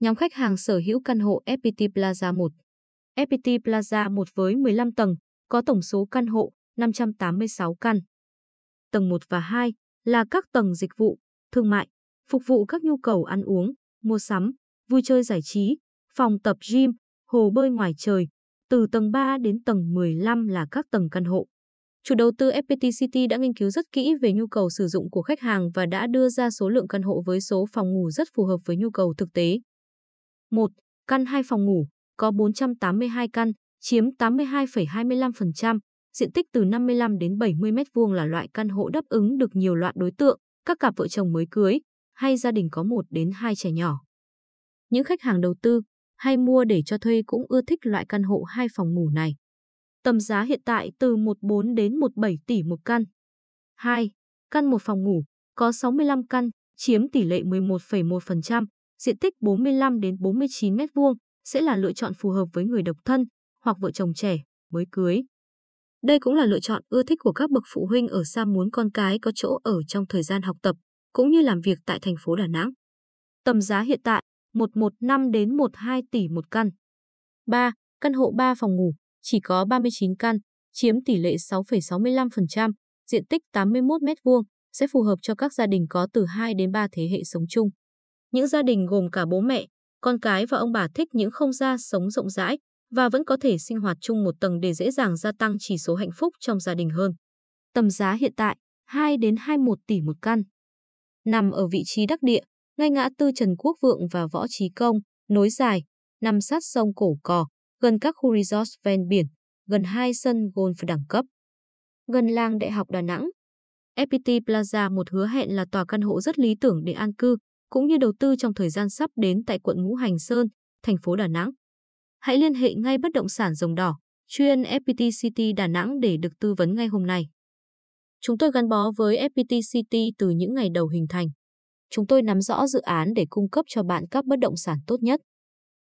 Nhóm khách hàng sở hữu căn hộ FPT Plaza 1. FPT Plaza 1 với 15 tầng, có tổng số căn hộ 586 căn. Tầng 1 và 2 là các tầng dịch vụ, thương mại, phục vụ các nhu cầu ăn uống, mua sắm, vui chơi giải trí, phòng tập gym, hồ bơi ngoài trời. Từ tầng 3 đến tầng 15 là các tầng căn hộ. Chủ đầu tư FPT City đã nghiên cứu rất kỹ về nhu cầu sử dụng của khách hàng và đã đưa ra số lượng căn hộ với số phòng ngủ rất phù hợp với nhu cầu thực tế. 1. Căn 2 phòng ngủ, có 482 căn, chiếm 82,25%, diện tích từ 55 đến 70 m2 là loại căn hộ đáp ứng được nhiều loại đối tượng, các cặp vợ chồng mới cưới hay gia đình có 1 đến 2 trẻ nhỏ. Những khách hàng đầu tư hay mua để cho thuê cũng ưa thích loại căn hộ 2 phòng ngủ này. Tầm giá hiện tại từ 14 đến 17 tỷ một căn. 2. Căn một phòng ngủ có 65 căn, chiếm tỷ lệ 11,1%, diện tích 45 đến 49 m2 sẽ là lựa chọn phù hợp với người độc thân hoặc vợ chồng trẻ mới cưới. Đây cũng là lựa chọn ưa thích của các bậc phụ huynh ở xa muốn con cái có chỗ ở trong thời gian học tập cũng như làm việc tại thành phố Đà Nẵng. Tầm giá hiện tại 115 đến 12 tỷ một căn. 3. Căn hộ 3 phòng ngủ chỉ có 39 căn, chiếm tỷ lệ 6,65%, diện tích 81 m2 sẽ phù hợp cho các gia đình có từ 2 đến 3 thế hệ sống chung. Những gia đình gồm cả bố mẹ, con cái và ông bà thích những không gian sống rộng rãi và vẫn có thể sinh hoạt chung một tầng để dễ dàng gia tăng chỉ số hạnh phúc trong gia đình hơn. Tầm giá hiện tại 2 đến 21 tỷ một căn. Nằm ở vị trí đắc địa, ngay ngã tư Trần Quốc Vượng và Võ Trí Công, nối dài, nằm sát sông Cổ Cò, gần các khu resort ven biển, gần hai sân golf đẳng cấp. Gần làng Đại học Đà Nẵng, FPT Plaza một hứa hẹn là tòa căn hộ rất lý tưởng để an cư, cũng như đầu tư trong thời gian sắp đến tại quận Ngũ Hành Sơn, thành phố Đà Nẵng. Hãy liên hệ ngay bất động sản Rồng Đỏ, chuyên FPT City Đà Nẵng để được tư vấn ngay hôm nay. Chúng tôi gắn bó với FPT City từ những ngày đầu hình thành. Chúng tôi nắm rõ dự án để cung cấp cho bạn các bất động sản tốt nhất.